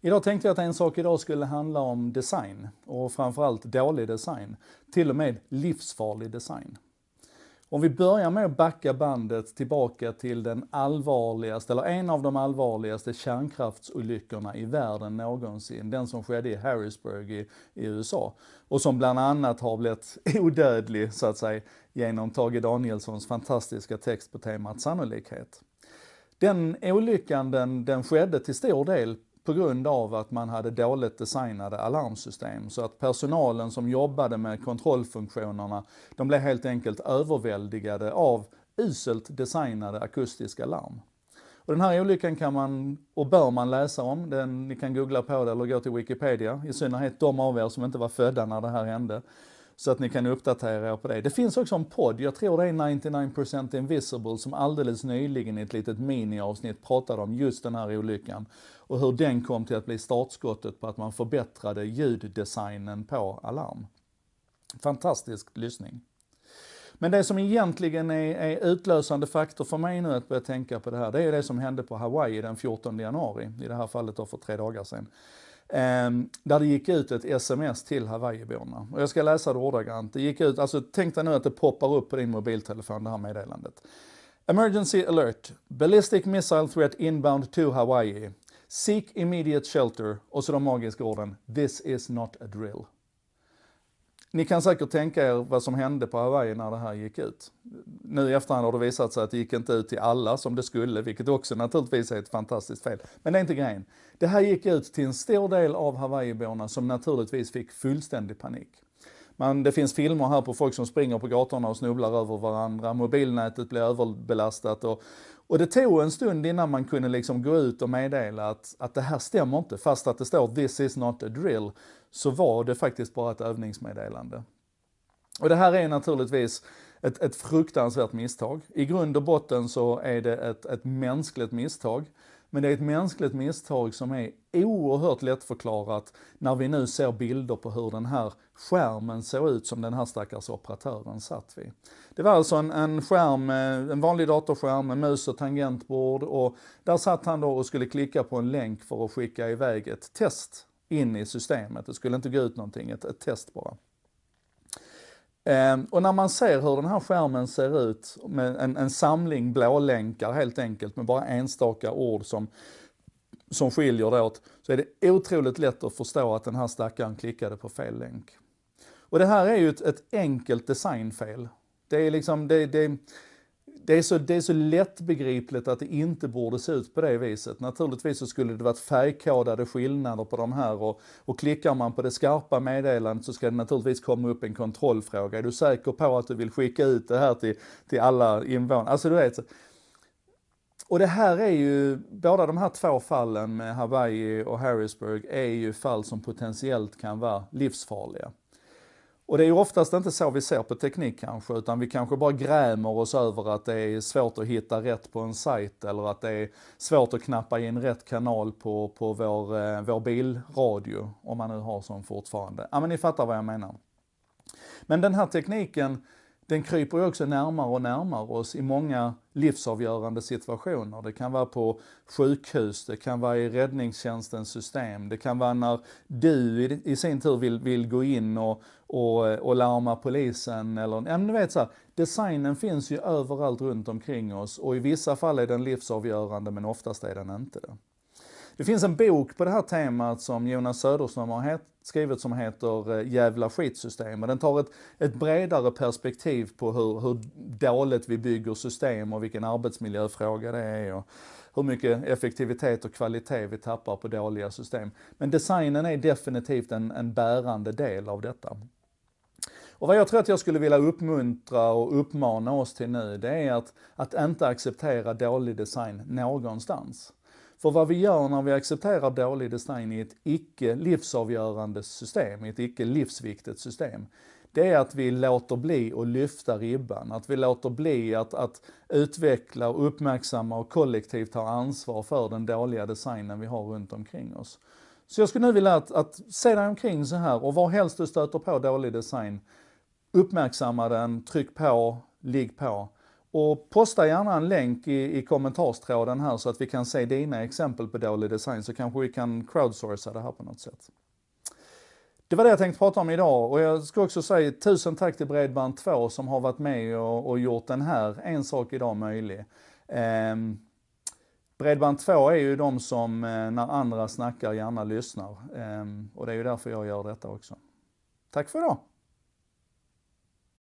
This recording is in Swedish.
Idag tänkte jag att en sak idag skulle handla om design och framförallt dålig design. Till och med livsfarlig design. Om vi börjar med att backa bandet tillbaka till den allvarligaste, eller en av de allvarligaste kärnkraftsolyckorna i världen någonsin. Den som skedde i Harrisburg i, i USA. Och som bland annat har blivit odödlig, så att säga, genom Tage Danielssons fantastiska text på temat sannolikhet. Den olyckan den, den skedde till stor del på grund av att man hade dåligt designade alarmsystem. Så att personalen som jobbade med kontrollfunktionerna, de blev helt enkelt överväldigade av uselt designade akustiska larm. Och den här olyckan kan man och bör man läsa om. Den, ni kan googla på det eller gå till Wikipedia. I synnerhet de av er som inte var födda när det här hände. Så att ni kan uppdatera er på det. Det finns också en podd, jag tror det är 99% Invisible, som alldeles nyligen i ett litet miniavsnitt pratade om just den här olyckan. Och hur den kom till att bli startskottet på att man förbättrade ljuddesignen på Alarm. Fantastisk lyssning. Men det som egentligen är, är utlösande faktor för mig nu att börja tänka på det här, det är det som hände på Hawaii den 14 januari, i det här fallet då för tre dagar sedan. Ehm, där det gick ut ett sms till Hawaiiborna. Och jag ska läsa det ordagrant. Det gick ut, alltså tänk dig nu att det poppar upp på din mobiltelefon det här meddelandet. Emergency alert. Ballistic missile threat inbound to Hawaii. Seek immediate shelter. Och så de magiska orden. This is not a drill. Ni kan säkert tänka er vad som hände på Hawaii när det här gick ut. Nu i efterhand har det visat sig att det gick inte ut till alla som det skulle, vilket också naturligtvis är ett fantastiskt fel. Men det är inte grejen. Det här gick ut till en stor del av Hawaiiborna som naturligtvis fick fullständig panik. Men det finns filmer här på folk som springer på gatorna och snubblar över varandra. Mobilnätet blir överbelastat. Och, och det tog en stund innan man kunde liksom gå ut och meddela att, att det här stämmer inte. Fast att det står “this is not a drill” så var det faktiskt bara ett övningsmeddelande. Och det här är naturligtvis ett, ett fruktansvärt misstag. I grund och botten så är det ett, ett mänskligt misstag. Men det är ett mänskligt misstag som är oerhört lättförklarat när vi nu ser bilder på hur den här skärmen såg ut som den här stackars operatören satt vid. Det var alltså en, en skärm, eh, en vanlig datorskärm med mus och tangentbord och där satt han då och skulle klicka på en länk för att skicka iväg ett test in i systemet. Det skulle inte gå ut någonting, ett, ett test bara. Ehm, och när man ser hur den här skärmen ser ut, med en, en samling blålänkar helt enkelt, med bara enstaka ord som, som skiljer det åt, så är det otroligt lätt att förstå att den här stackaren klickade på fel länk. Och det här är ju ett, ett enkelt designfel. Det är liksom, det, det, det är, så, det är så lättbegripligt att det inte borde se ut på det viset. Naturligtvis så skulle det varit färgkodade skillnader på de här och, och klickar man på det skarpa meddelandet så ska det naturligtvis komma upp en kontrollfråga. Är du säker på att du vill skicka ut det här till, till alla invånare? Alltså du vet. Och det här är ju, båda de här två fallen med Hawaii och Harrisburg är ju fall som potentiellt kan vara livsfarliga. Och det är ju oftast inte så vi ser på teknik kanske, utan vi kanske bara grämer oss över att det är svårt att hitta rätt på en sajt eller att det är svårt att knappa in rätt kanal på, på vår, eh, vår bilradio, om man nu har sån fortfarande. Ja, men ni fattar vad jag menar. Men den här tekniken den kryper ju också närmare och närmare oss i många livsavgörande situationer. Det kan vara på sjukhus, det kan vara i räddningstjänstens system, det kan vara när du i, i sin tur vill, vill gå in och, och, och larma polisen eller, ja men du vet så här, designen finns ju överallt runt omkring oss och i vissa fall är den livsavgörande men oftast är den inte det. Det finns en bok på det här temat som Jonas Söderström har skrivet som heter eh, Jävla skitsystem. Och den tar ett, ett bredare perspektiv på hur, hur dåligt vi bygger system och vilken arbetsmiljöfråga det är. Och hur mycket effektivitet och kvalitet vi tappar på dåliga system. Men designen är definitivt en, en bärande del av detta. Och vad jag tror att jag skulle vilja uppmuntra och uppmana oss till nu, det är att, att inte acceptera dålig design någonstans. För vad vi gör när vi accepterar dålig design i ett icke livsavgörande system, i ett icke livsviktigt system, det är att vi låter bli att lyfta ribban, att vi låter bli att, att utveckla och uppmärksamma och kollektivt ta ansvar för den dåliga designen vi har runt omkring oss. Så jag skulle nu vilja att, att se dig omkring så här och var helst du stöter på dålig design, uppmärksamma den, tryck på, ligg på. Och posta gärna en länk i, i kommentarstråden här så att vi kan se dina exempel på dålig design så kanske vi kan crowdsourca det här på något sätt. Det var det jag tänkte prata om idag och jag ska också säga tusen tack till Bredband2 som har varit med och, och gjort den här En sak idag möjlig. Eh, Bredband2 är ju de som eh, när andra snackar gärna lyssnar eh, och det är ju därför jag gör detta också. Tack för idag!